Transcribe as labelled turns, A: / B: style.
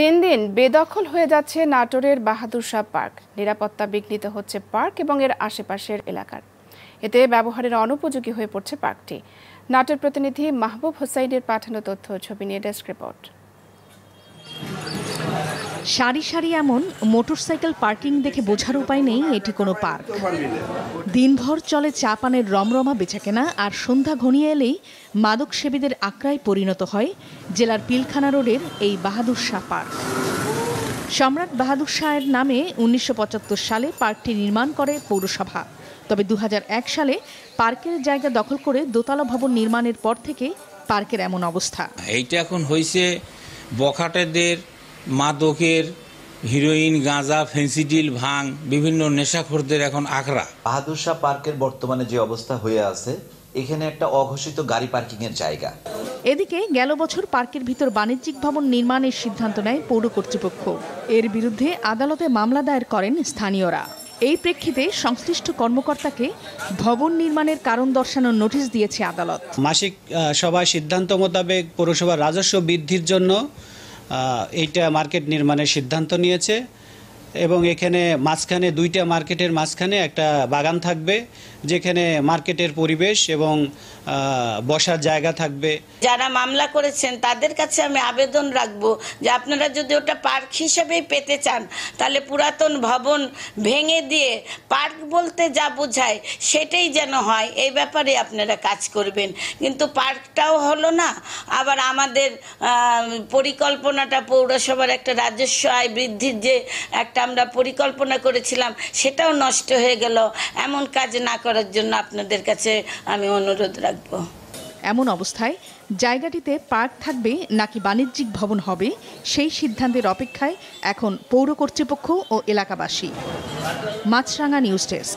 A: দিন দিন বেদখল হয়ে যাচ্ছে নাটোরের বাহাদুর শাহ পার্ক নিরাপত্তা বিঘ্নিত হচ্ছে পার্ক এবং এর আশেপাশের এলাকার এতে ব্যবহারের অনুপযোগী হয়ে পড়ছে পার্কটি নাটোর প্রতিনিধি মাহবুব হোসাইনের পাঠানো তথ্য ছবি নিয়ে ডেস্ক রিপোর্ট সারি সারি এমন মোটরসাইকেল পার্কিং দেখে বোঝার উপায় নেই এটি কোনো পার্ক দিনভর চলে চা পানের রমরমা বেচাকেনা আর সন্ধ্যা ঘনিয়ে এলেই মাদক সেবীদের আক্রায় পরিণত হয় জেলার পিলখানা রোডের এই বাহাদুর শাহ পার্ক সম্রাট বাহাদুর শাহের নামে উনিশশো সালে পার্কটি নির্মাণ করে পৌরসভা তবে দু সালে পার্কের জায়গা দখল করে দোতলা ভবন নির্মাণের পর থেকে পার্কের এমন অবস্থা
B: এইটা এখন হয়েছে বখাটেদের মাদকের হিরোইন গাঁজা ফেন্সিডিল ভাং বিভিন্ন নেশাখোরদের এখন আখড়া বাহাদুর শাহ পার্কের বর্তমানে যে অবস্থা হয়ে আছে এখানে একটা অঘোষিত গাড়ি পার্কিংয়ের জায়গা
A: এদিকে গেল বছর পার্কের ভিতর বাণিজ্যিক ভবন নির্মাণের সিদ্ধান্ত নেয় পৌর কর্তৃপক্ষ এর বিরুদ্ধে আদালতে মামলা দায়ের করেন স্থানীয়রা এই প্রেক্ষিতে সংশ্লিষ্ট কর্মকর্তাকে ভবন নির্মাণের কারণ দর্শানোর নোটিশ দিয়েছে আদালত
B: মাসিক সভায় সিদ্ধান্ত মোতাবেক পৌরসভার রাজস্ব বৃদ্ধির জন্য এইটা মার্কেট নির্মাণের সিদ্ধান্ত নিয়েছে এবং এখানে মাঝখানে দুইটা মার্কেটের মাঝখানে একটা বাগান থাকবে যেখানে মার্কেটের পরিবেশ এবং বসার জায়গা থাকবে
C: যারা মামলা করেছেন তাদের কাছে আমি আবেদন রাখবো যে আপনারা যদি ওটা পার্ক হিসেবেই পেতে চান তাহলে পুরাতন ভবন ভেঙে দিয়ে পার্ক বলতে যা বোঝায় সেটাই যেন হয় এই ব্যাপারে আপনারা কাজ করবেন কিন্তু পার্কটাও হলো না আবার আমাদের পরিকল্পনাটা পৌরসভার একটা রাজস্ব আয় বৃদ্ধির যে একটা আমরা পরিকল্পনা করেছিলাম সেটাও নষ্ট হয়ে গেল এমন কাজ না করার জন্য আপনাদের কাছে আমি অনুরোধ রাখবো
A: এমন অবস্থায় জায়গাটিতে পার্ক থাকবে নাকি বাণিজ্যিক ভবন হবে সেই সিদ্ধান্তের অপেক্ষায় এখন পৌর কর্তৃপক্ষ ও এলাকাবাসী মাছরাঙা নিউজ ডেস্ক